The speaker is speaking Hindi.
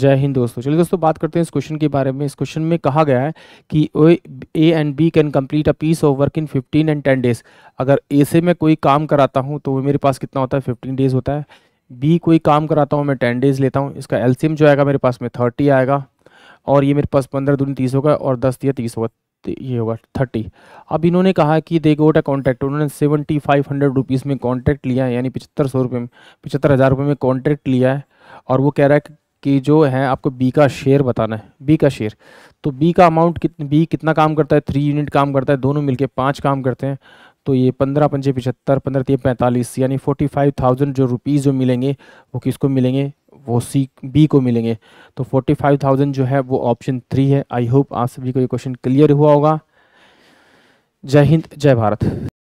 जय हिंद दोस्तों चलिए दोस्तों बात करते हैं इस क्वेश्चन के बारे में इस क्वेश्चन में कहा गया है कि A and B can complete a piece of work in 15 and 10 days अगर ए से मैं कोई काम कराता हूँ तो वो मेरे पास कितना होता है 15 डेज होता है बी कोई काम कराता हूँ मैं 10 डेज लेता हूँ इसका एल्सियम जो आएगा मेरे पास में थर्टी आएगा और ये मेरे पास पंद्रह दून तीस होगा और दस या तीस होगा तो ये होगा थर्टी अब इन्होंने कहा कि दे गोट अ कॉन्ट्रैक्ट उन्होंने सेवेंटी फाइव हंड्रेड रुपीज़ में कॉन्ट्रैक्ट लिया है यानी पचहत्तर सौ रुपये में पचहत्तर हज़ार रुपये में कॉन्ट्रैक्ट लिया है और वो कह रहा है कि कि जो है आपको बी का शेयर बताना है बी का शेयर तो बी का अमाउंट कित बी कितना काम करता है थ्री यूनिट काम करता है दोनों मिलके पांच काम करते हैं तो ये पंद्रह पंचे पिछहत्तर पंद्रह तीन पैंतालीस यानी फोर्टी फाइव थाउजेंड जो रुपीज़ जो मिलेंगे वो किसको मिलेंगे वो सी बी को मिलेंगे तो फोर्टी फाइव थाउजेंड जो है वो ऑप्शन थ्री है आई होप आप सभी को ये क्वेश्चन क्लियर हुआ होगा जय हिंद जय भारत